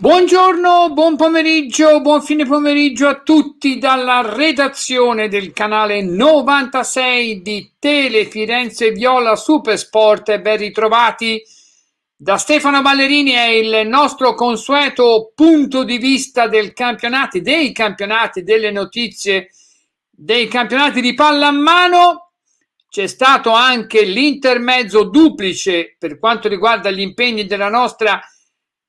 Buongiorno, buon pomeriggio, buon fine pomeriggio a tutti dalla redazione del canale 96 di Tele Firenze Viola Supersport ben ritrovati da Stefano Ballerini è il nostro consueto punto di vista del campionato, dei campionati, delle notizie dei campionati di pallamano. C'è stato anche l'intermezzo duplice per quanto riguarda gli impegni della nostra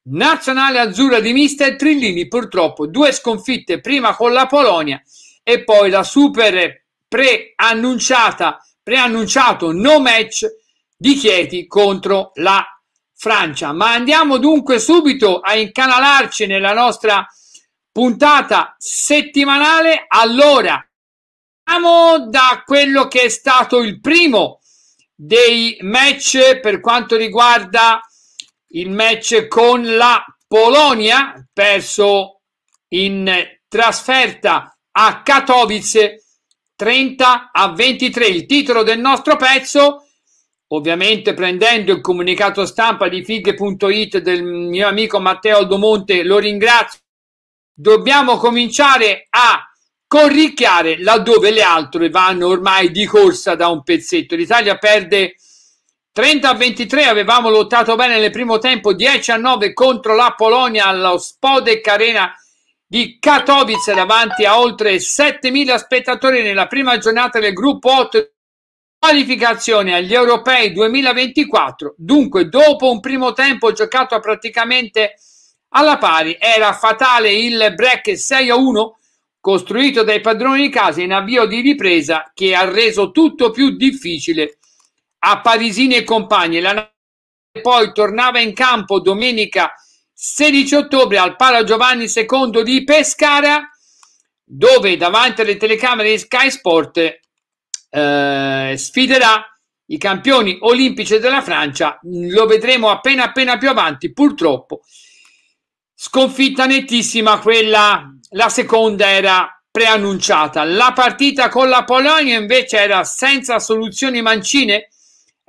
Nazionale azzurra di mister Trillini, purtroppo due sconfitte, prima con la Polonia e poi la super preannunciata, preannunciato no match di Chieti contro la Francia. Ma andiamo dunque subito a incanalarci nella nostra puntata settimanale. Allora, andiamo da quello che è stato il primo dei match per quanto riguarda il match con la Polonia, perso in trasferta a Katowice 30 a 23. Il titolo del nostro pezzo, ovviamente prendendo il comunicato stampa di fighe.it del mio amico Matteo Aldomonte, lo ringrazio. Dobbiamo cominciare a corricchiare laddove le altre vanno ormai di corsa da un pezzetto. L'Italia perde 30 a 23 avevamo lottato bene nel primo tempo, 10 a 9 contro la Polonia allo Spodek Arena di Katowice davanti a oltre 7.000 spettatori nella prima giornata del gruppo 8 qualificazione agli europei 2024. Dunque, dopo un primo tempo giocato praticamente alla pari, era fatale il break 6 a 1 costruito dai padroni di casa in avvio di ripresa che ha reso tutto più difficile a Parisini e compagni. La poi tornava in campo domenica 16 ottobre al Pala Giovanni II di Pescara, dove davanti alle telecamere di Sky Sport eh, sfiderà i campioni olimpici della Francia. Lo vedremo appena appena più avanti, purtroppo. Sconfitta nettissima quella, la seconda era preannunciata. La partita con la Polonia invece era senza soluzioni mancine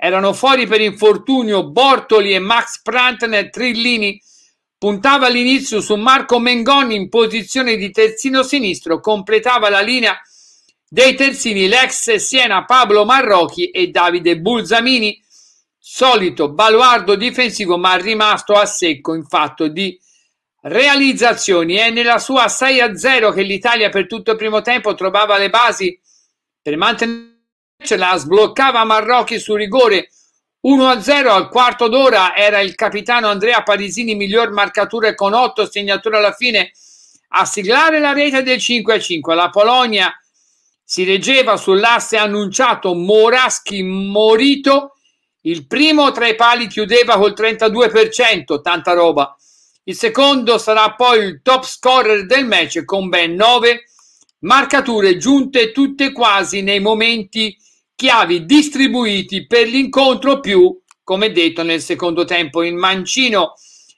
erano fuori per infortunio Bortoli e Max Prantner Trillini. Puntava all'inizio su Marco Mengoni in posizione di terzino sinistro, completava la linea dei terzini l'ex Siena Pablo Marrocchi e Davide Bulzamini, solito baluardo difensivo ma rimasto a secco in fatto di realizzazioni. È nella sua 6-0 che l'Italia per tutto il primo tempo trovava le basi per mantenere ce la sbloccava Marrocchi su rigore 1-0 al quarto d'ora era il capitano Andrea Parisini miglior marcatura con 8 segnature alla fine a siglare la rete del 5-5 la Polonia si reggeva sull'asse annunciato Moraschi Morito il primo tra i pali chiudeva col 32% tanta roba il secondo sarà poi il top scorer del match con ben 9 marcature giunte tutte quasi nei momenti chiavi distribuiti per l'incontro più, come detto, nel secondo tempo. Il mancino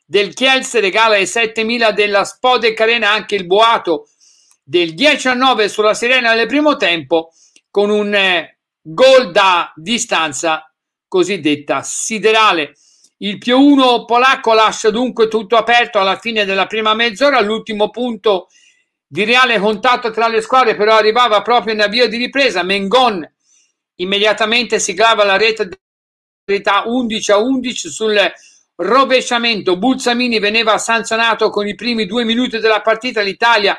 del Chiels regala ai 7000 della Spode Carena anche il boato del 19 sulla Sirena nel primo tempo con un eh, gol da distanza cosiddetta siderale. Il più uno polacco lascia dunque tutto aperto alla fine della prima mezz'ora, l'ultimo punto di reale contatto tra le squadre però arrivava proprio in avvio di ripresa, Mengon Immediatamente siglava la rete verità 11 a 11 sul rovesciamento. Bulzamini veniva sanzionato con i primi due minuti della partita. L'Italia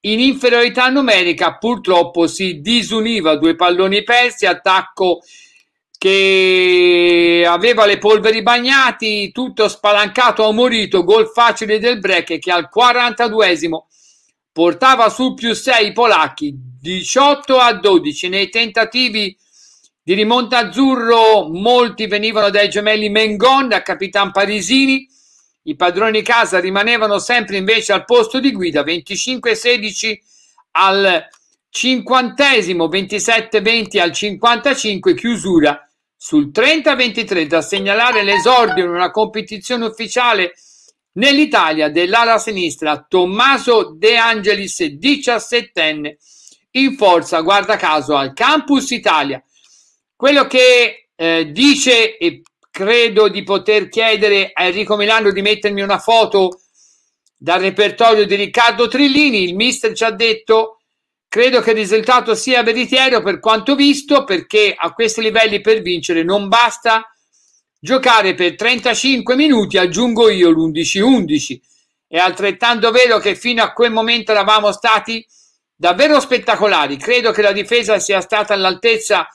in inferiorità numerica purtroppo si disuniva. Due palloni persi, attacco che aveva le polveri bagnati, tutto spalancato a Morito, gol facile del break che al 42esimo portava sul più 6 i polacchi, 18 a 12 nei tentativi di rimonta azzurro molti venivano dai gemelli Mengon da Capitan Parisini i padroni casa rimanevano sempre invece al posto di guida 25-16 al cinquantesimo 27-20 al 55 chiusura sul 30-23 da segnalare l'esordio in una competizione ufficiale nell'Italia dell'ala sinistra Tommaso De Angelis 17enne in forza, guarda caso, al Campus Italia. Quello che eh, dice e credo di poter chiedere a Enrico Milano di mettermi una foto dal repertorio di Riccardo Trillini, il mister ci ha detto credo che il risultato sia veritiero per quanto visto perché a questi livelli per vincere non basta giocare per 35 minuti, aggiungo io l'11-11. È altrettanto vero che fino a quel momento eravamo stati davvero spettacolari. Credo che la difesa sia stata all'altezza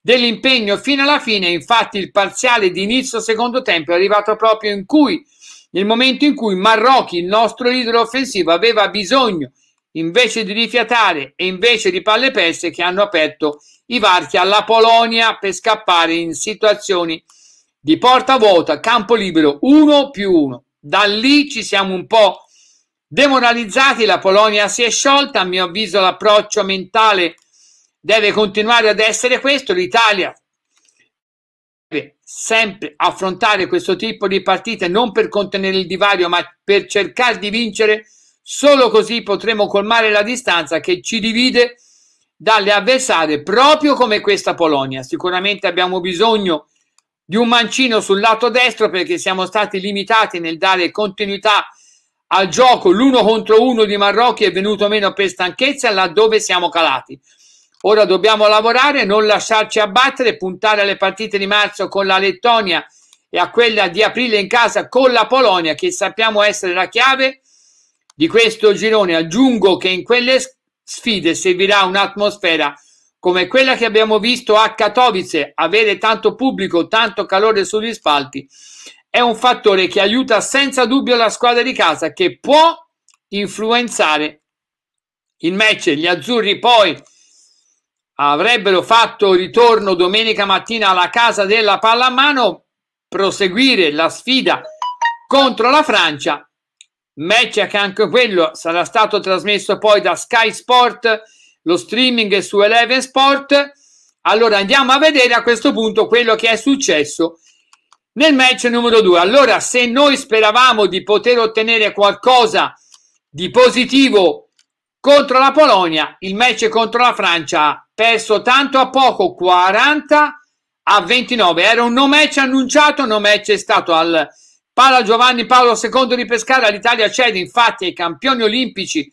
dell'impegno fino alla fine. Infatti, il parziale di inizio secondo tempo è arrivato proprio in cui, nel momento in cui Marrocchi, il nostro leader offensivo, aveva bisogno invece di rifiatare e invece di palle peste che hanno aperto i varchi alla Polonia per scappare in situazioni di porta vuota, campo libero uno più uno. Da lì ci siamo un po' Demoralizzati, la Polonia si è sciolta. A mio avviso, l'approccio mentale deve continuare ad essere questo. L'Italia deve sempre affrontare questo tipo di partite non per contenere il divario, ma per cercare di vincere. Solo così potremo colmare la distanza che ci divide dalle avversarie, proprio come questa Polonia. Sicuramente abbiamo bisogno di un mancino sul lato destro perché siamo stati limitati nel dare continuità al gioco l'uno contro uno di Marrocchi è venuto meno per stanchezza laddove siamo calati. Ora dobbiamo lavorare, non lasciarci abbattere, puntare alle partite di marzo con la Lettonia e a quella di aprile in casa con la Polonia, che sappiamo essere la chiave di questo girone. Aggiungo che in quelle sfide servirà un'atmosfera come quella che abbiamo visto a Katowice, avere tanto pubblico, tanto calore sugli spalti è un fattore che aiuta senza dubbio la squadra di casa che può influenzare il match. Gli azzurri poi avrebbero fatto ritorno domenica mattina alla casa della pallamano, proseguire la sfida contro la Francia, match che anche quello sarà stato trasmesso poi da Sky Sport, lo streaming su Eleven Sport. Allora andiamo a vedere a questo punto quello che è successo nel match numero 2, allora se noi speravamo di poter ottenere qualcosa di positivo contro la Polonia, il match contro la Francia ha perso tanto a poco, 40 a 29. Era un no match annunciato, no match è stato al Pala Giovanni Paolo II di Pescara. L'Italia cede infatti ai campioni olimpici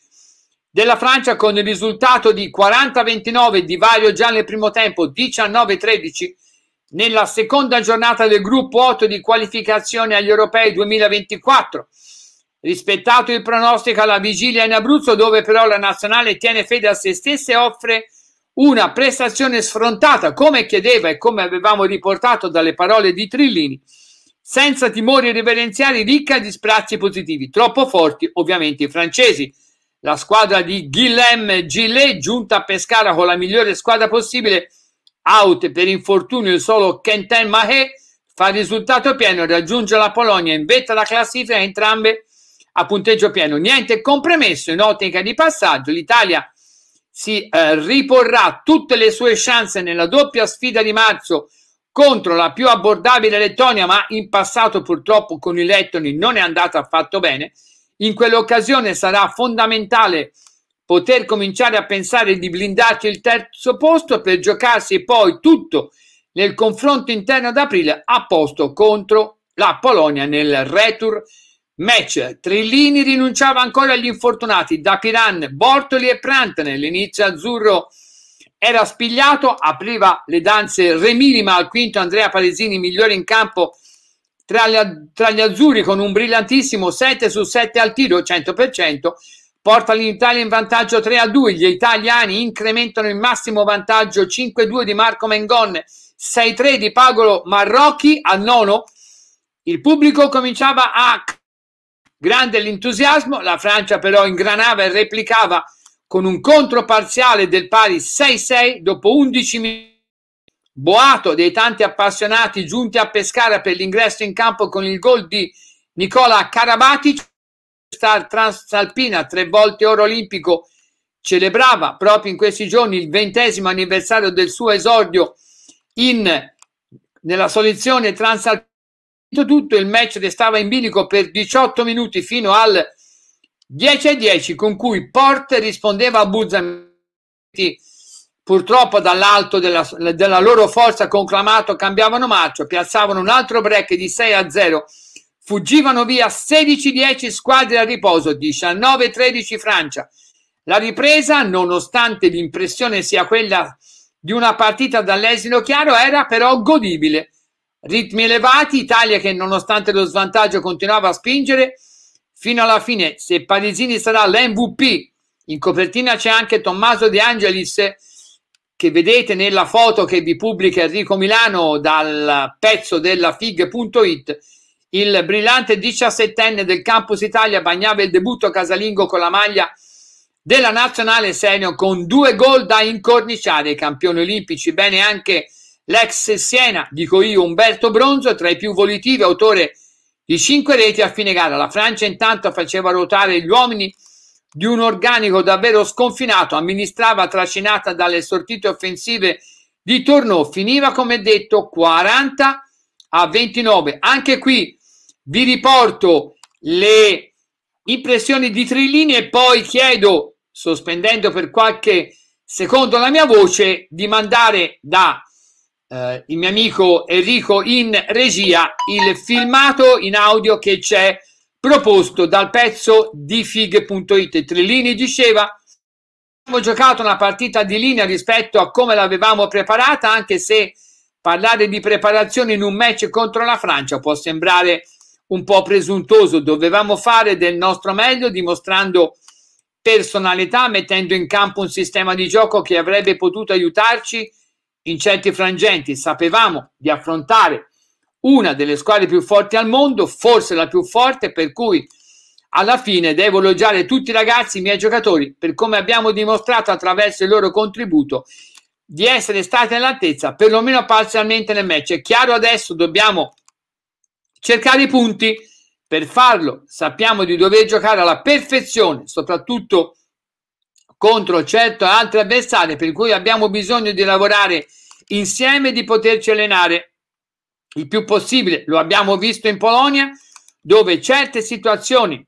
della Francia con il risultato di 40-29 di vario già nel primo tempo, 19-13 nella seconda giornata del gruppo 8 di qualificazione agli europei 2024. Rispettato il pronostico alla vigilia in Abruzzo, dove però la nazionale tiene fede a se stessa e offre una prestazione sfrontata, come chiedeva e come avevamo riportato dalle parole di Trillini, senza timori reverenziali, ricca di sprazzi positivi, troppo forti ovviamente i francesi. La squadra di Guillaume Gillet, giunta a Pescara con la migliore squadra possibile, out per infortunio il solo Quentin Mahé fa risultato pieno raggiunge la Polonia in vetta alla classifica entrambe a punteggio pieno niente compromesso in ottica di passaggio l'Italia si eh, riporrà tutte le sue chance nella doppia sfida di marzo contro la più abbordabile Lettonia ma in passato purtroppo con i Lettoni non è andata affatto bene in quell'occasione sarà fondamentale poter cominciare a pensare di blindarci il terzo posto per giocarsi poi tutto nel confronto interno ad aprile a posto contro la Polonia nel retur match. Trillini rinunciava ancora agli infortunati da Piran, Bortoli e Prantane. L'inizio azzurro era spigliato, apriva le danze Remini, ma al quinto Andrea Palesini migliore in campo tra gli, tra gli azzurri con un brillantissimo 7 su 7 al tiro, 100% porta l'Italia in vantaggio 3 a 2. Gli italiani incrementano il massimo vantaggio 5 a 2 di Marco Mengon, 6 a 3 di Pagolo Marrocchi al nono. Il pubblico cominciava a grande l'entusiasmo, la Francia però ingranava e replicava con un contro parziale del pari 6-6 dopo 11 minuti. Boato dei tanti appassionati giunti a Pescara per l'ingresso in campo con il gol di Nicola Karabatic star transalpina, tre volte oro olimpico, celebrava proprio in questi giorni il ventesimo anniversario del suo esordio in, nella soluzione transalpina. Tutto il match restava in bilico per 18 minuti fino al 10-10 con cui Porte rispondeva a Buzzamenti purtroppo dall'alto della, della, loro forza conclamato cambiavano marcio piazzavano un altro break di 6 a 0 Fuggivano via 16-10 squadre a riposo, 19-13 Francia. La ripresa, nonostante l'impressione sia quella di una partita dall'esito chiaro, era però godibile. Ritmi elevati, Italia che nonostante lo svantaggio continuava a spingere fino alla fine. Se Parisini sarà l'MVP, in copertina c'è anche Tommaso De Angelis che vedete nella foto che vi pubblica Enrico Milano dal pezzo della fig.it il brillante diciassettenne del Campus Italia bagnava il debutto casalingo con la maglia della nazionale senior con due gol da incorniciare i campioni olimpici. Bene anche l'ex Siena, dico io, Umberto Bronzo, tra i più volitivi, autore di cinque reti a fine gara. La Francia intanto faceva ruotare gli uomini di un organico davvero sconfinato, amministrava trascinata dalle sortite offensive di Tornò, finiva come detto 40 a 29. Anche qui vi riporto le impressioni di Trillini e poi chiedo, sospendendo per qualche secondo la mia voce, di mandare da eh, il mio amico Enrico in regia il filmato in audio che c'è proposto dal pezzo di fig.it. Trillini diceva abbiamo giocato una partita di linea rispetto a come l'avevamo preparata, anche se parlare di preparazione in un match contro la Francia può sembrare un po' presuntuoso, dovevamo fare del nostro meglio dimostrando personalità, mettendo in campo un sistema di gioco che avrebbe potuto aiutarci in certi frangenti. Sapevamo di affrontare una delle squadre più forti al mondo, forse la più forte, per cui alla fine devo elogiare tutti i ragazzi, i miei giocatori, per come abbiamo dimostrato attraverso il loro contributo di essere stati all'altezza, perlomeno parzialmente nel match. È chiaro adesso dobbiamo cercare i punti. Per farlo sappiamo di dover giocare alla perfezione, soprattutto contro certo altri avversari, per cui abbiamo bisogno di lavorare insieme e di poterci allenare il più possibile. Lo abbiamo visto in Polonia, dove certe situazioni,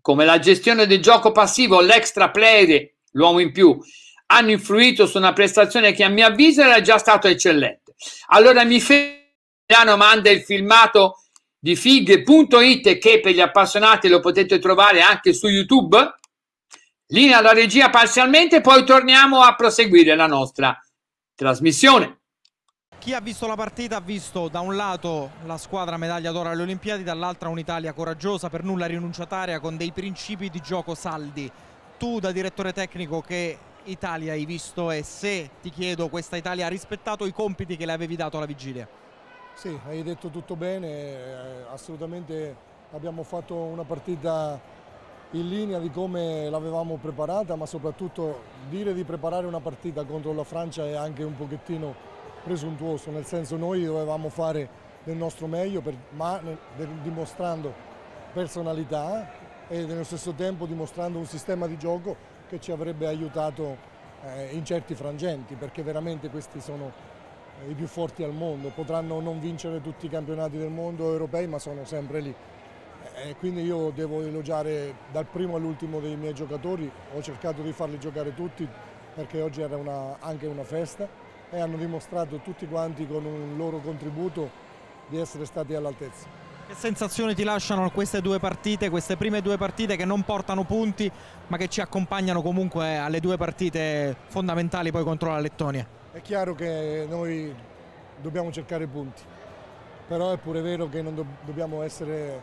come la gestione del gioco passivo, l'extra player, l'uomo in più, hanno influito su una prestazione che a mio avviso era già stata eccellente. Allora mi fermo, manda il filmato di fighe.it che per gli appassionati lo potete trovare anche su YouTube. Linea alla regia parzialmente, poi torniamo a proseguire la nostra trasmissione. Chi ha visto la partita ha visto da un lato la squadra medaglia d'oro alle Olimpiadi, dall'altra un'Italia coraggiosa, per nulla rinunciataria, con dei principi di gioco saldi. Tu da direttore tecnico che Italia hai visto e se ti chiedo questa Italia ha rispettato i compiti che le avevi dato alla vigilia? Sì, hai detto tutto bene, eh, assolutamente abbiamo fatto una partita in linea di come l'avevamo preparata, ma soprattutto dire di preparare una partita contro la Francia è anche un pochettino presuntuoso, nel senso noi dovevamo fare del nostro meglio, per, ma dimostrando personalità e nello stesso tempo dimostrando un sistema di gioco che ci avrebbe aiutato eh, in certi frangenti, perché veramente questi sono i più forti al mondo, potranno non vincere tutti i campionati del mondo europei ma sono sempre lì. E eh, quindi io devo elogiare dal primo all'ultimo dei miei giocatori, ho cercato di farli giocare tutti perché oggi era una, anche una festa e hanno dimostrato tutti quanti con un loro contributo di essere stati all'altezza. Che sensazioni ti lasciano queste due partite, queste prime due partite che non portano punti ma che ci accompagnano comunque alle due partite fondamentali poi contro la Lettonia? È chiaro che noi dobbiamo cercare punti, però è pure vero che non do dobbiamo essere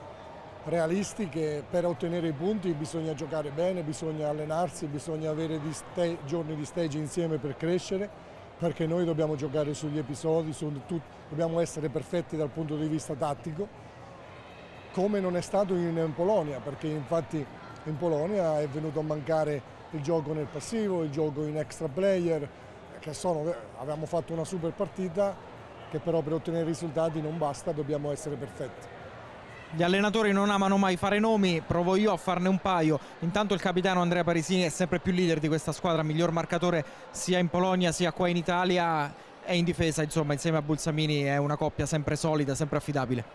realisti che per ottenere i punti bisogna giocare bene, bisogna allenarsi, bisogna avere di giorni di stage insieme per crescere, perché noi dobbiamo giocare sugli episodi, su dobbiamo essere perfetti dal punto di vista tattico, come non è stato in Polonia, perché infatti in Polonia è venuto a mancare il gioco nel passivo, il gioco in extra player, che cioè, sono, abbiamo fatto una super partita che però per ottenere risultati non basta, dobbiamo essere perfetti. Gli allenatori non amano mai fare nomi, provo io a farne un paio. Intanto il capitano Andrea Parisini è sempre più leader di questa squadra, miglior marcatore sia in Polonia sia qua in Italia e in difesa, insomma, insieme a Bulsamini è una coppia sempre solida, sempre affidabile.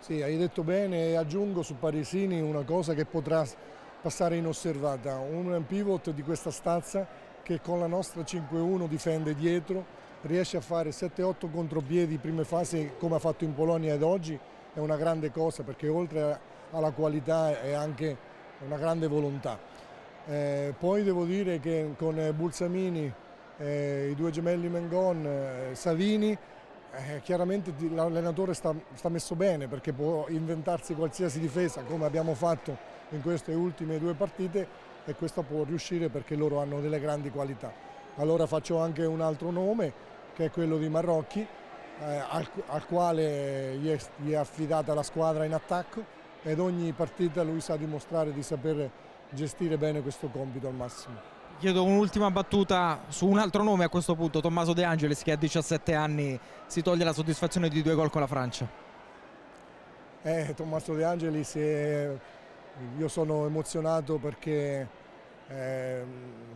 Sì, hai detto bene e aggiungo su Parisini una cosa che potrà passare inosservata, un pivot di questa stazza che con la nostra 5-1 difende dietro, riesce a fare 7-8 contropiedi prime fasi come ha fatto in Polonia ed oggi è una grande cosa perché oltre alla qualità è anche una grande volontà. Eh, poi devo dire che con eh, Bulsamini, eh, i due gemelli Mengon, eh, Savini, eh, chiaramente l'allenatore sta, sta messo bene perché può inventarsi qualsiasi difesa come abbiamo fatto in queste ultime due partite e questo può riuscire perché loro hanno delle grandi qualità. Allora faccio anche un altro nome che è quello di Marrocchi eh, al, al, quale gli è, gli è affidata la squadra in attacco ed ogni partita lui sa dimostrare di saper gestire bene questo compito al massimo chiedo un'ultima battuta su un altro nome a questo punto, Tommaso De Angelis che a 17 anni si toglie la soddisfazione di due gol con la Francia. Eh, Tommaso De Angelis è io sono emozionato perché eh,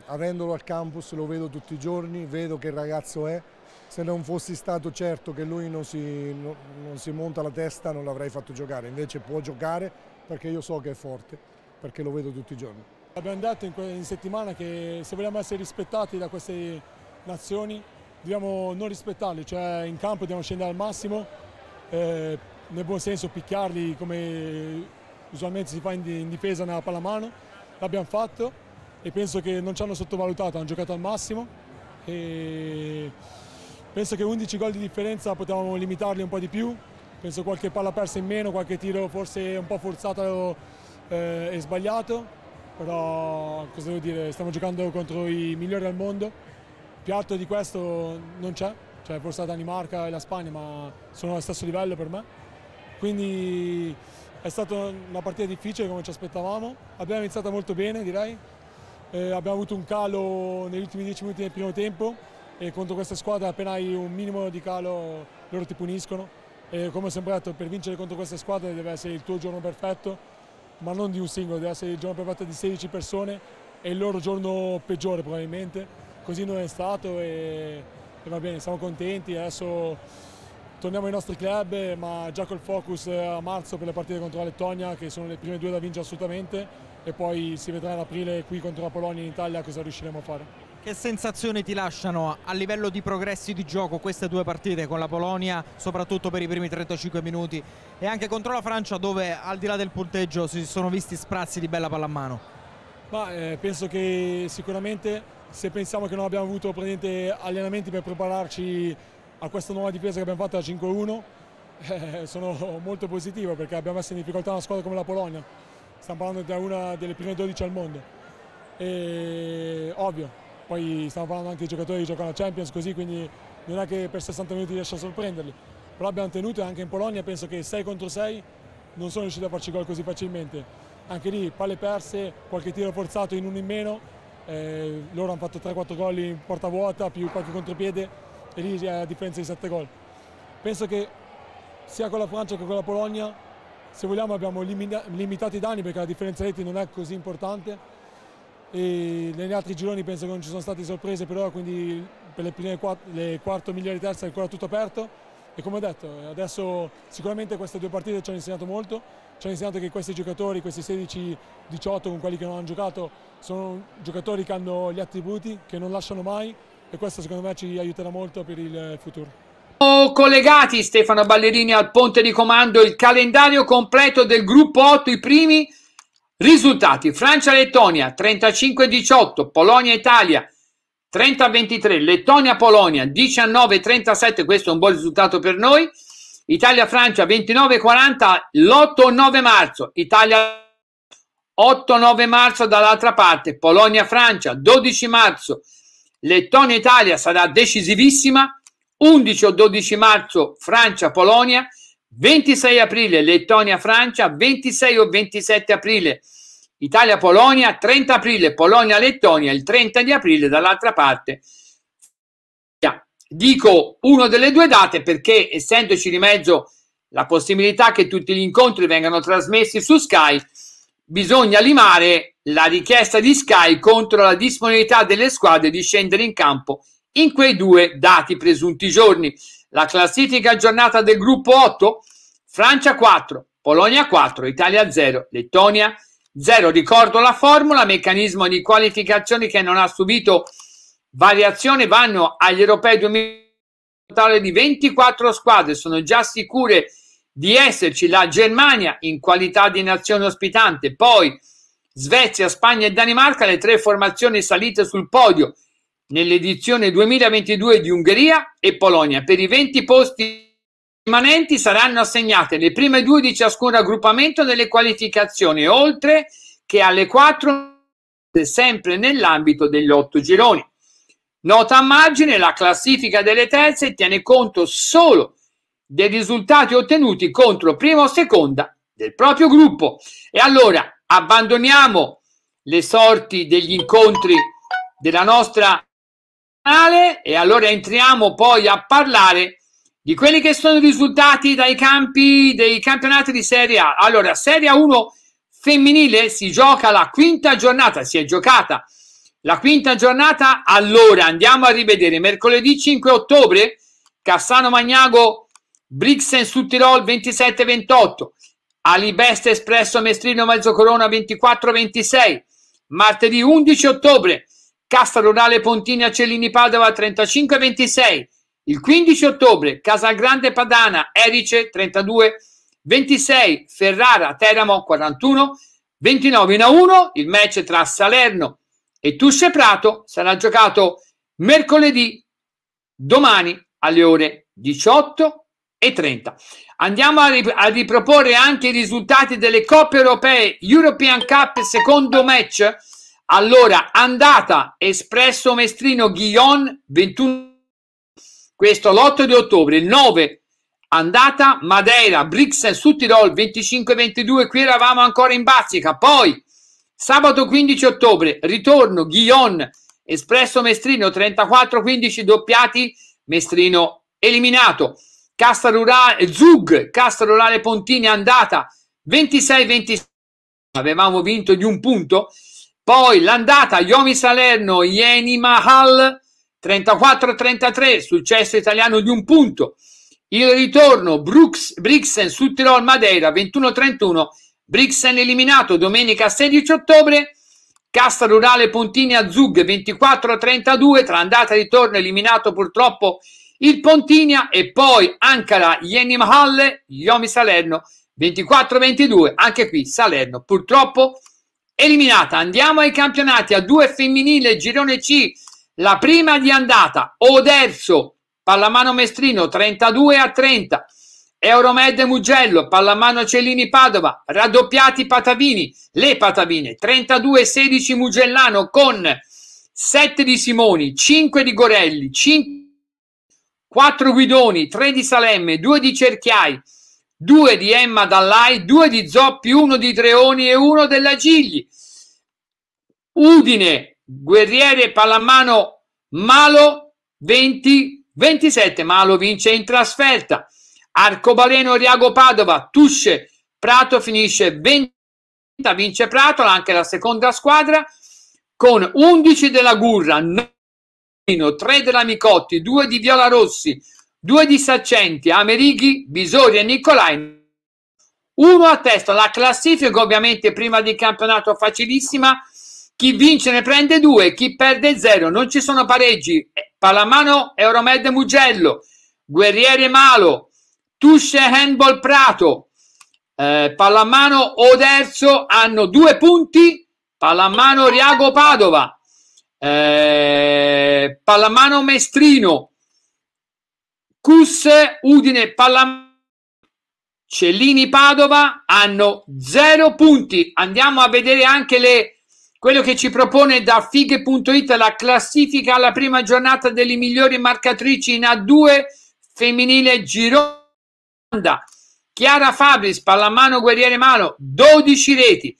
avendolo al campus lo vedo tutti i giorni, vedo che ragazzo è. Se non fossi stato certo che lui non si, no, non si monta la testa non l'avrei fatto giocare, invece può giocare perché io so che è forte, perché lo vedo tutti i giorni. Abbiamo detto in, in settimana che se vogliamo essere rispettati da queste nazioni dobbiamo non rispettarli, cioè in campo dobbiamo scendere al massimo, eh, nel buon senso picchiarli come usualmente si fa in, difesa nella pallamano, l'abbiamo fatto e penso che non ci hanno sottovalutato, hanno giocato al massimo e penso che 11 gol di differenza potevamo limitarli un po' di più, penso qualche palla persa in meno, qualche tiro forse un po' forzato eh, e sbagliato, però cosa devo dire, stiamo giocando contro i migliori al mondo, più alto di questo non c'è, cioè forse la Danimarca e la Spagna, ma sono allo stesso livello per me. Quindi è stata una partita difficile come ci aspettavamo, abbiamo iniziato molto bene direi, eh, abbiamo avuto un calo negli ultimi 10 minuti del primo tempo e contro questa squadra appena hai un minimo di calo loro ti puniscono e come ho sempre detto per vincere contro queste squadre deve essere il tuo giorno perfetto ma non di un singolo, deve essere il giorno perfetto di 16 persone e il loro giorno peggiore probabilmente così non è stato e, e va bene, siamo contenti adesso torniamo ai nostri club, ma già col focus eh, a marzo per le partite contro la Lettonia, che sono le prime due da vincere assolutamente, e poi si vedrà ad aprile qui contro la Polonia in Italia cosa riusciremo a fare. Che sensazione ti lasciano a livello di progressi di gioco queste due partite con la Polonia, soprattutto per i primi 35 minuti e anche contro la Francia dove al di là del punteggio si sono visti sprazzi di bella pallamano? Ma, eh, penso che sicuramente se pensiamo che non abbiamo avuto allenamenti per prepararci a questa nuova difesa che abbiamo fatto da 5-1 eh, sono molto positivo perché abbiamo messo in difficoltà una squadra come la Polonia, stiamo parlando di una delle prime 12 al mondo e ovvio, poi stiamo parlando anche di giocatori che giocano a Champions così quindi non è che per 60 minuti riesce a sorprenderli, però abbiamo tenuto e anche in Polonia penso che 6 contro 6 non sono riusciti a farci gol così facilmente, anche lì palle perse, qualche tiro forzato in uno in meno, eh, loro hanno fatto 3-4 gol in porta vuota più qualche contropiede e lì è eh, la differenza di 7 gol. Penso che sia con la Francia che con la Polonia, se vogliamo abbiamo limitato i danni perché la differenza reti non è così importante e negli altri gironi penso che non ci sono state sorprese per ora, quindi per le, prime quattro, le quarto, migliori terze è ancora tutto aperto e come ho detto eh, adesso sicuramente queste due partite ci hanno insegnato molto, ci hanno insegnato che questi giocatori, questi 16-18 con quelli che non hanno giocato, sono giocatori che hanno gli attributi, che non lasciano mai e questo secondo me ci aiuterà molto per il futuro. Siamo Collegati Stefano Ballerini al ponte di comando, il calendario completo del gruppo 8, i primi risultati. Francia-Lettonia 35-18, Polonia-Italia 30-23, Lettonia-Polonia 19-37, questo è un buon risultato per noi. Italia-Francia 29-40 l'8-9 marzo, Italia 8-9 marzo dall'altra parte, Polonia-Francia 12 marzo, Lettonia Italia sarà decisivissima, 11 o 12 marzo Francia-Polonia, 26 aprile Lettonia-Francia, 26 o 27 aprile Italia-Polonia, 30 aprile Polonia-Lettonia, il 30 di aprile dall'altra parte. Dico una delle due date perché essendoci di mezzo la possibilità che tutti gli incontri vengano trasmessi su Skype Bisogna limare la richiesta di Sky contro la disponibilità delle squadre di scendere in campo in quei due dati presunti giorni. La classifica aggiornata del gruppo 8, Francia 4, Polonia 4, Italia 0, Lettonia 0. Ricordo la formula, meccanismo di qualificazione che non ha subito variazione, vanno agli europei 2000 totale di 24 squadre, sono già sicure di esserci la Germania in qualità di nazione ospitante, poi Svezia, Spagna e Danimarca, le tre formazioni salite sul podio nell'edizione 2022 di Ungheria e Polonia. Per i 20 posti rimanenti saranno assegnate le prime due di ciascun raggruppamento delle qualificazioni, oltre che alle quattro sempre nell'ambito degli otto gironi. Nota a margine, la classifica delle terze tiene conto solo dei risultati ottenuti contro prima o seconda del proprio gruppo. E allora abbandoniamo le sorti degli incontri della nostra canale e allora entriamo poi a parlare di quelli che sono i risultati dai campi dei campionati di Serie A. Allora, Serie A 1 femminile si gioca la quinta giornata, si è giocata la quinta giornata. Allora, andiamo a rivedere mercoledì 5 ottobre Cassano Magnago Brixen su Tirol 27-28, Alibest Espresso Mestrino Mezzo Corona 24-26, martedì 11 ottobre Casta Rurale Pontini a Cellini Padova 35-26, il 15 ottobre Grande Padana Erice 32-26, Ferrara Teramo 41, 29 1, il match tra Salerno e Tusce Prato sarà giocato mercoledì domani alle ore 18 e 30. Andiamo a, rip- a, riproporre anche i risultati delle coppe europee European Cup secondo match. Allora, andata Espresso Mestrino Ghion 21 questo l'8 di ottobre, 9 andata Madeira, Brixen su Tirol 25-22, qui eravamo ancora in bazzica. Poi sabato 15 ottobre, ritorno Ghion Espresso Mestrino 34-15 doppiati Mestrino eliminato. Casta Rurale, Zug, Casta Rurale Pontini andata 26-26, avevamo vinto di un punto. Poi l'andata Yomi Salerno, Ieni Mahal 34-33, successo italiano di un punto. Il ritorno Brooks, Brixen su Tirol Madeira 21-31, Brixen eliminato domenica 16 ottobre. Casta Rurale Pontini a Zug 24-32, tra andata e ritorno eliminato purtroppo il Pontinia e poi Ankara Jenim Halle, Iomi Salerno 24-22, anche qui Salerno purtroppo eliminata. Andiamo ai campionati a due femminile, girone C, la prima di andata, Oderso, pallamano Mestrino 32 a 30, Euromed Mugello, pallamano Cellini Padova, raddoppiati Patavini, le Patavine 32 16 Mugellano con 7 di Simoni, 5 di Gorelli, 5 4 Guidoni, 3 di Salemme, 2 di Cerchiai, 2 di Emma Dallai, 2 di Zoppi, 1 di Treoni e 1 della Gigli. Udine, Guerriere, Pallamano, Malo, 20, 27. Malo vince in trasferta. Arcobaleno, Riago, Padova, Tusce, Prato finisce 20, vince Prato, anche la seconda squadra, con 11 della Gurra, 9 tre della Micotti, due di Viola Rossi, due di Saccenti, Amerighi, Bisori e Nicolai. Uno a testa, la classifica ovviamente prima di campionato facilissima, chi vince ne prende due, chi perde zero, non ci sono pareggi, eh, Palamano, Euromed Mugello, Guerriere Malo, Tusce Handball Prato, eh, Pallamano Oderzo hanno due punti, Pallamano Riago Padova, eh, Pallamano Mestrino, Cus Udine Pallamano. Cellini Padova hanno zero punti. Andiamo a vedere anche le, quello che ci propone da fighe.it la classifica alla prima giornata delle migliori marcatrici in A2 femminile Gironda. Chiara Fabris, pallamano Guerriere Mano, 12 reti.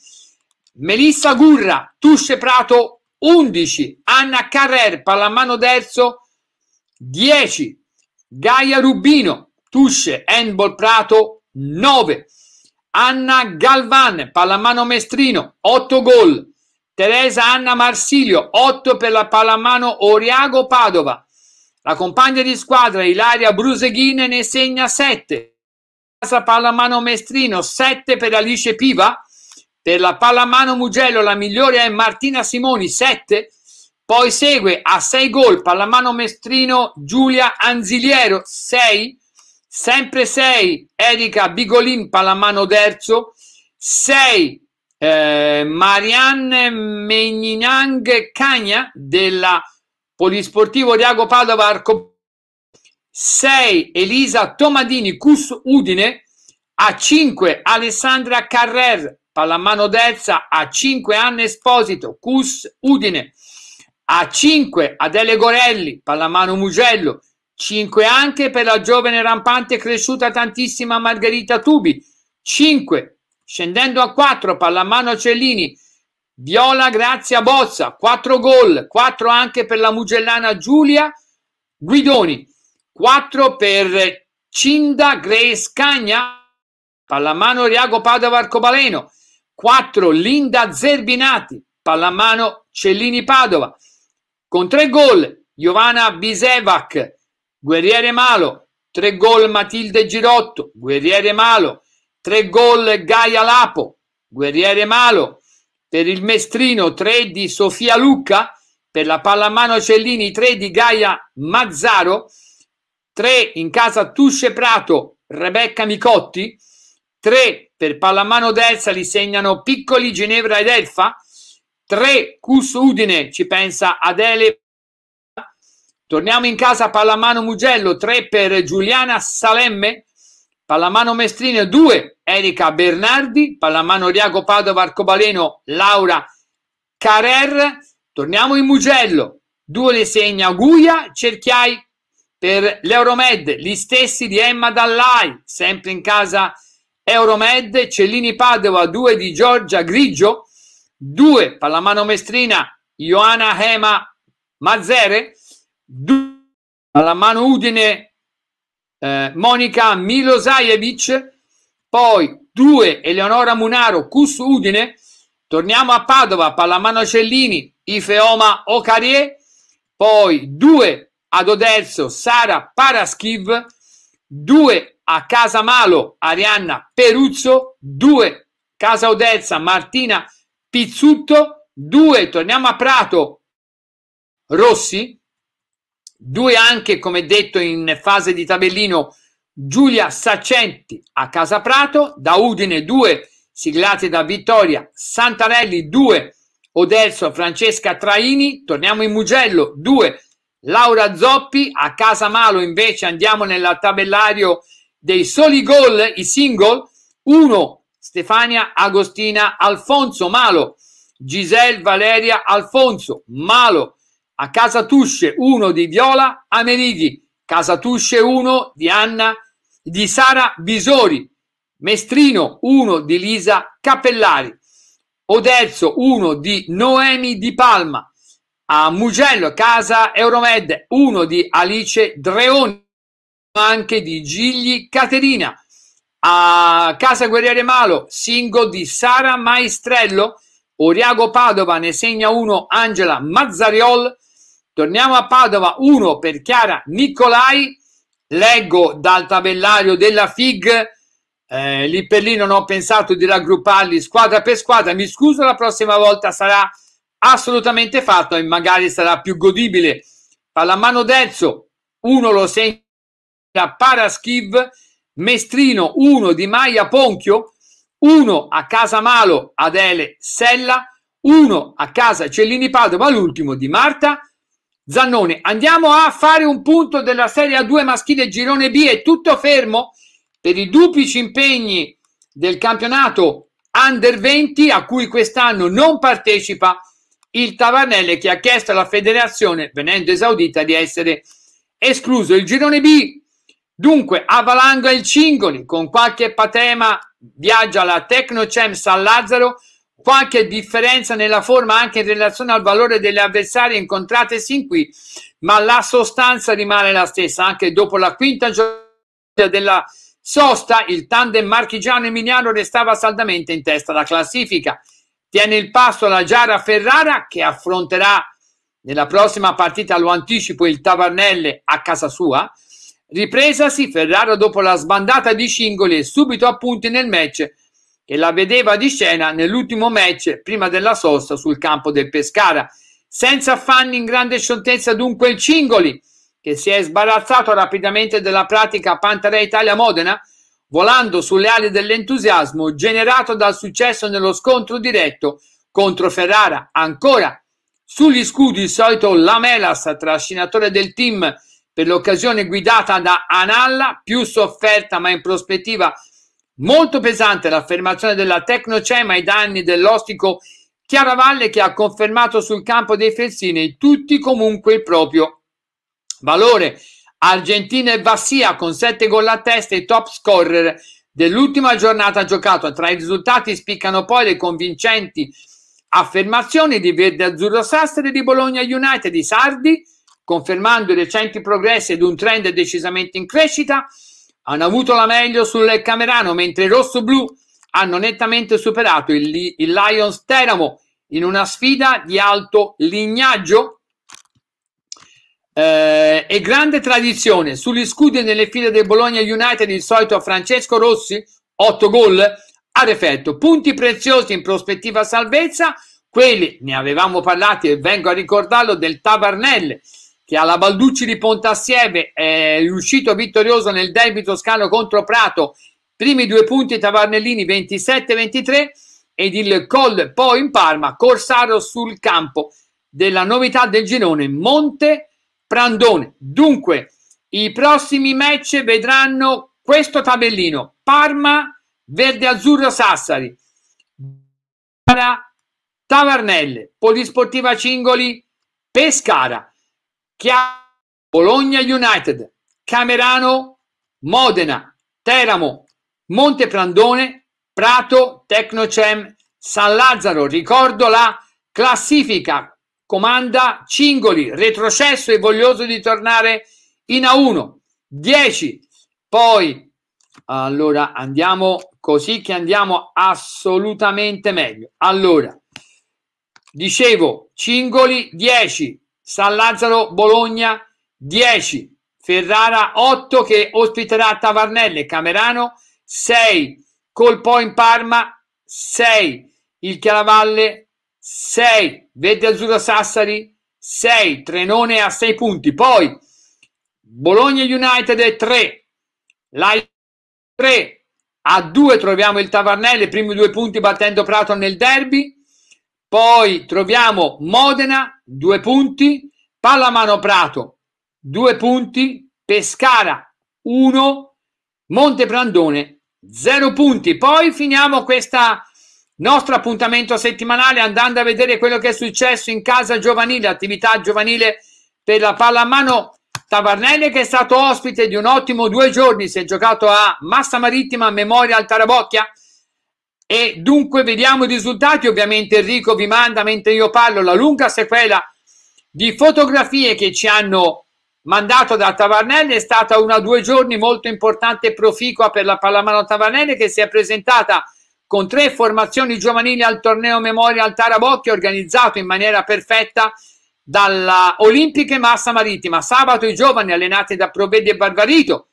Melissa Gurra, Tusce Prato, 11. Anna Carrer, pallamano terzo. 10. Gaia Rubino, Tusce, Handball Prato, 9. Anna Galvan, pallamano Mestrino, 8 gol. Teresa Anna Marsilio, 8 per la pallamano Oriago Padova. La compagna di squadra Ilaria Bruseghine ne segna 7. Casa pallamano Mestrino, 7 per Alice Piva. Per la pallamano Mugello la migliore è Martina Simoni, 7. Poi segue a 6 gol pallamano Mestrino Giulia Anziliero, 6. Sempre 6 Erika Bigolin pallamano terzo, 6 eh, Marianne Megninang Cagna della Polisportivo Diago Padova Arco 6 Elisa Tomadini Cus Udine a 5 Alessandra Carrer Pallamano Delsa a 5 anni Esposito, Cus Udine, a 5 Adele Gorelli, Pallamano Mugello, 5 anche per la giovane rampante cresciuta tantissima Margherita Tubi, 5 scendendo a 4 Pallamano Cellini, Viola Grazia Bozza, 4 gol, 4 anche per la Mugellana Giulia Guidoni, 4 per Cinda Grace Cagna, Pallamano Riago Padova Arcobaleno, 4 Linda Zerbinati, pallamano Cellini Padova, con 3 gol Giovanna Bisevac, Guerriere Malo, 3 gol Matilde Girotto, Guerriere Malo, 3 gol Gaia Lapo, Guerriere Malo, per il Mestrino 3 di Sofia Lucca, per la pallamano Cellini 3 di Gaia Mazzaro, 3 in casa Tusce Prato, Rebecca Micotti, 3 per pallamano Delsa li segnano Piccoli, Ginevra ed Elfa, 3 Cus Udine ci pensa Adele. Torniamo in casa pallamano Mugello, 3 per Giuliana Salemme, pallamano Mestrino 2 Erika Bernardi, pallamano Riago Padova Arcobaleno Laura Carer. Torniamo in Mugello, 2 le segna Guia, Cerchiai per l'Euromed, gli stessi di Emma Dallai, sempre in casa Euromed, Cellini Padova 2 di Giorgia Grigio, 2 Pallamano Mestrina, Ioana Hema Mazzere, 2 Pallamano Udine, eh, Monica Milosajevic, poi 2 Eleonora Munaro, Cus Udine, torniamo a Padova, Pallamano Cellini, Ifeoma Ocarie, poi 2 ad Oderzo Sara Paraschiv, 2 a Casa Malo, Arianna Peruzzo, 2 Casa Odelsa Martina Pizzutto, 2 torniamo a Prato Rossi, 2 anche come detto in fase di tabellino Giulia Saccenti a Casa Prato, da Udine 2 siglate da Vittoria Santarelli 2 Odelso Francesca Traini, torniamo in Mugello 2 Laura Zoppi a Casa Malo, invece andiamo nel tabellario dei soli gol, i single, uno Stefania Agostina Alfonso Malo, Giselle Valeria Alfonso Malo, a Casa Tusce uno di Viola Amerighi, Casa Tusce uno di Anna di Sara Bisori, Mestrino uno di Lisa Cappellari, Oderzo uno di Noemi Di Palma, a Mugello Casa Euromed uno di Alice Dreoni, anche di Gigli Caterina. A Casa Guerriere Malo, single di Sara Maestrello. Oriago Padova ne segna uno Angela Mazzariol. Torniamo a Padova, uno per Chiara Nicolai. Leggo dal tabellario della FIG. Eh, lì per lì non ho pensato di raggrupparli squadra per squadra. Mi scuso, la prossima volta sarà assolutamente fatto e magari sarà più godibile. Pallamano Dezzo, uno lo segna da Paraschiv, Mestrino 1 di Maia Ponchio, 1 a casa Malo Adele Sella, 1 a casa Cellini Padova, l'ultimo di Marta Zannone. Andiamo a fare un punto della Serie A2 maschile girone B, è tutto fermo per i duplici impegni del campionato Under 20 a cui quest'anno non partecipa il Tavanelle che ha chiesto alla federazione, venendo esaudita, di essere escluso. Il girone B Dunque, Avalanga il Cingoli, con qualche patema, viaggia la Tecnocem San Lazzaro, qualche differenza nella forma anche in relazione al valore delle avversarie incontrate sin qui, ma la sostanza rimane la stessa anche dopo la quinta giornata della sosta, il tandem marchigiano Emiliano restava saldamente in testa alla classifica. Tiene il passo la Giara Ferrara che affronterà nella prossima partita, lo anticipo, il Tavarnelle a casa sua, Ripresasi, Ferrara dopo la sbandata di Cingoli e subito a punti nel match che la vedeva di scena nell'ultimo match prima della sosta sul campo del Pescara. Senza affanni in grande scioltezza dunque il Cingoli, che si è sbarazzato rapidamente della pratica Pantera Italia Modena, volando sulle ali dell'entusiasmo generato dal successo nello scontro diretto contro Ferrara. Ancora sugli scudi il solito Lamelas, trascinatore del team per l'occasione guidata da Analla, più sofferta ma in prospettiva molto pesante l'affermazione della Tecnocema ai danni dell'ostico Chiaravalle che ha confermato sul campo dei Felsini tutti comunque il proprio valore. Argentina e Vassia con 7 gol a testa e top scorer dell'ultima giornata giocata. Tra i risultati spiccano poi le convincenti affermazioni di Verde Azzurro Sastre di Bologna United, di Sardi, confermando i recenti progressi ed un trend decisamente in crescita, hanno avuto la meglio sul Camerano, mentre i rossoblù hanno nettamente superato il, il Lions Teramo in una sfida di alto lignaggio eh, e grande tradizione. Sugli scudi e nelle file del Bologna United il solito Francesco Rossi, 8 gol ad effetto. Punti preziosi in prospettiva salvezza, quelli ne avevamo parlato e vengo a ricordarlo del Tabarnelle che alla Balducci di Pontassieve è eh, riuscito vittorioso nel derby toscano contro Prato, primi due punti Tavarnellini 27-23 ed il Col poi in Parma, Corsaro sul campo della novità del girone Monte Prandone. Dunque, i prossimi match vedranno questo tabellino: Parma, Verde Azzurro Sassari, Tavarnelle, Polisportiva Cingoli, Pescara. Chiaro, Bologna United, Camerano, Modena, Teramo, Monteplandone, Prato, Tecnocem, San Lazzaro. Ricordo la classifica, comanda Cingoli, retrocesso e voglioso di tornare in A1. 10. Poi, allora, andiamo così che andiamo assolutamente meglio. Allora, dicevo, Cingoli 10, San Lazzaro Bologna 10, Ferrara 8 che ospiterà Tavarnelle, Camerano 6, Colpo in Parma 6, il Chiaravalle 6, Verde Azzurro Sassari 6, Trenone a 6 punti, poi Bologna United è 3, Lai 3, a 2 troviamo il Tavarnelle, primi due punti battendo Prato nel derby, poi troviamo Modena, due punti, Pallamano Prato, due punti, Pescara, 1, Brandone, 0 punti. Poi finiamo questo nostro appuntamento settimanale andando a vedere quello che è successo in casa giovanile, attività giovanile per la Pallamano Tavarnelli che è stato ospite di un ottimo due giorni, si è giocato a Massa Marittima Memorial Tarabocchia e dunque vediamo i risultati, ovviamente Enrico vi manda mentre io parlo la lunga sequela di fotografie che ci hanno mandato da Tavarnelli è stata una due giorni molto importante e proficua per la Pallamano Tavarnelli che si è presentata con tre formazioni giovanili al torneo Memorial Tarabocchi organizzato in maniera perfetta dalla Olimpiche Massa Marittima. Sabato i giovani allenati da Provedi e Barbarito,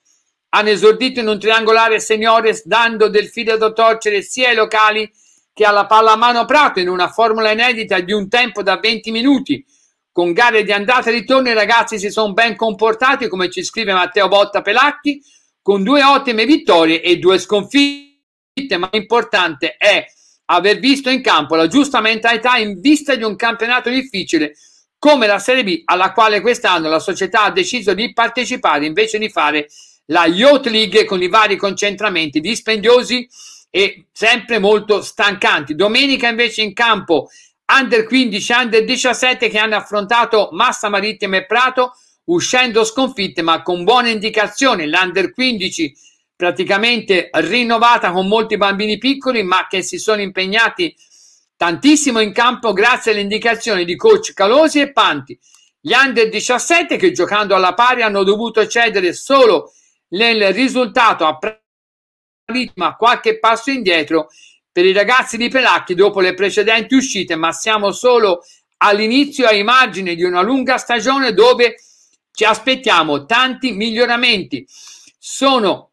hanno esordito in un triangolare seniores dando del filo da torcere sia ai locali che alla Pallamano Prato in una formula inedita di un tempo da 20 minuti. Con gare di andata e ritorno i ragazzi si sono ben comportati, come ci scrive Matteo Botta Pelacchi, con due ottime vittorie e due sconfitte, ma l'importante è aver visto in campo la giusta mentalità in vista di un campionato difficile come la Serie B alla quale quest'anno la società ha deciso di partecipare invece di fare la Yacht League con i vari concentramenti dispendiosi e sempre molto stancanti. Domenica invece in campo under 15 under 17 che hanno affrontato Massa Marittima e Prato uscendo sconfitte ma con buone indicazioni. L'under 15 praticamente rinnovata con molti bambini piccoli ma che si sono impegnati tantissimo in campo grazie alle indicazioni di coach Calosi e Panti. Gli under 17 che giocando alla pari hanno dovuto cedere solo nel risultato a qualche passo indietro per i ragazzi di Pelacchi dopo le precedenti uscite, ma siamo solo all'inizio a immagine di una lunga stagione dove ci aspettiamo tanti miglioramenti. Sono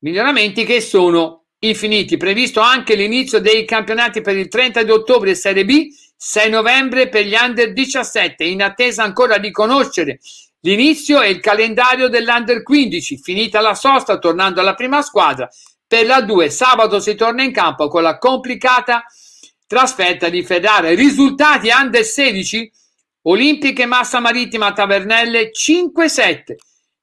miglioramenti che sono infiniti. Previsto anche l'inizio dei campionati per il 30 di ottobre Serie B, 6 novembre per gli under 17, in attesa ancora di conoscere L'inizio è il calendario dell'Under 15, finita la sosta, tornando alla prima squadra. Per la 2 sabato si torna in campo con la complicata trasferta di Fedare. Risultati Under 16, Olimpiche Massa Marittima Tavernelle 5-7,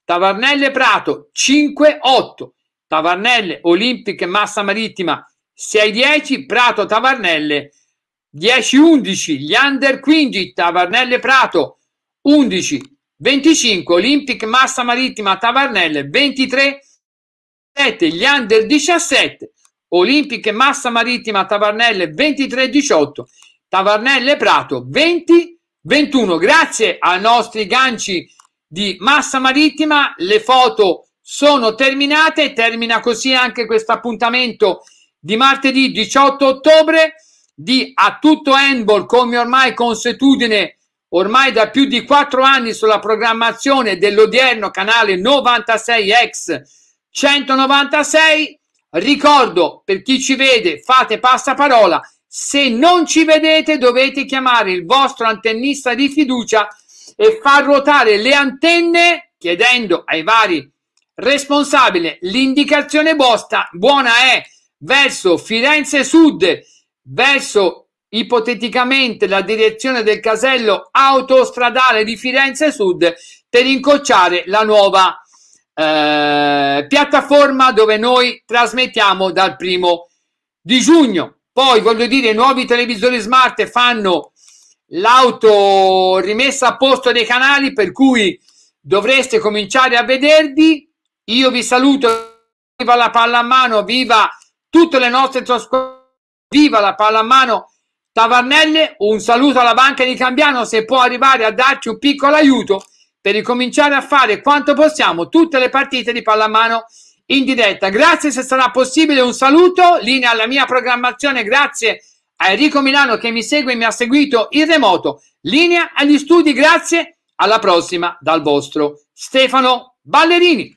Tavernelle Prato 5-8, Tavernelle Olimpiche Massa Marittima 6-10, Prato Tavernelle 10-11, gli Under 15, Tavernelle Prato 11, 25 Olympic Massa Marittima Tavarnelle 23 7 gli Under 17 Olympic Massa Marittima Tavarnelle 23 18 Tavarnelle Prato 20 21 grazie ai nostri ganci di Massa Marittima le foto sono terminate termina così anche questo appuntamento di martedì 18 ottobre di a tutto handball come ormai consuetudine ormai da più di quattro anni sulla programmazione dell'odierno canale 96X 196. Ricordo per chi ci vede, fate passaparola. Se non ci vedete, dovete chiamare il vostro antennista di fiducia e far ruotare le antenne chiedendo ai vari responsabili l'indicazione vostra. Buona è verso Firenze Sud, verso ipoteticamente la direzione del casello autostradale di Firenze Sud per incocciare la nuova eh, piattaforma dove noi trasmettiamo dal primo di giugno. Poi voglio dire, i nuovi televisori smart fanno l'auto rimessa a posto dei canali, per cui dovreste cominciare a vedervi. Io vi saluto, viva la pallamano, viva tutte le nostre trascorse, viva la pallamano Tavernelle, un saluto alla banca di Cambiano se può arrivare a darci un piccolo aiuto per ricominciare a fare quanto possiamo tutte le partite di pallamano in diretta. Grazie se sarà possibile un saluto, linea alla mia programmazione, grazie a Enrico Milano che mi segue e mi ha seguito in remoto, linea agli studi, grazie, alla prossima dal vostro Stefano Ballerini.